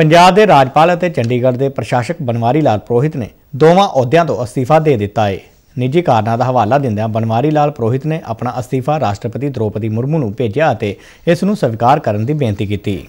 ਪੰਜਾਬ ਦੇ ਰਾਜਪਾਲ ਅਤੇ ਚੰਡੀਗੜ੍ਹ ਦੇ ਪ੍ਰਸ਼ਾਸਕ ਬਨਵਾਰੀ ਲਾਲ ਪ੍ਰੋਹਿਤ ਨੇ ਦੋਵਾਂ ਅਹੁਦਿਆਂ ਤੋਂ ਅਸਤੀਫਾ ਦੇ ਦਿੱਤਾ ਹੈ ਨਿੱਜੀ ਕਾਰਨਾਂ ਦਾ ਹਵਾਲਾ ਦਿੰਦਿਆਂ ਬਨਵਾਰੀ ਲਾਲ ਪ੍ਰੋਹਿਤ ਨੇ ਆਪਣਾ ਅਸਤੀਫਾ ਰਾਸ਼ਟਰਪਤੀ ਦ੍ਰੋਪਦੀ ਮੁਰਮੂ ਨੂੰ ਭੇਜਿਆ ਅਤੇ ਇਸ ਨੂੰ ਸਵੀਕਾਰ ਕਰਨ ਦੀ ਬੇਨਤੀ ਕੀਤੀ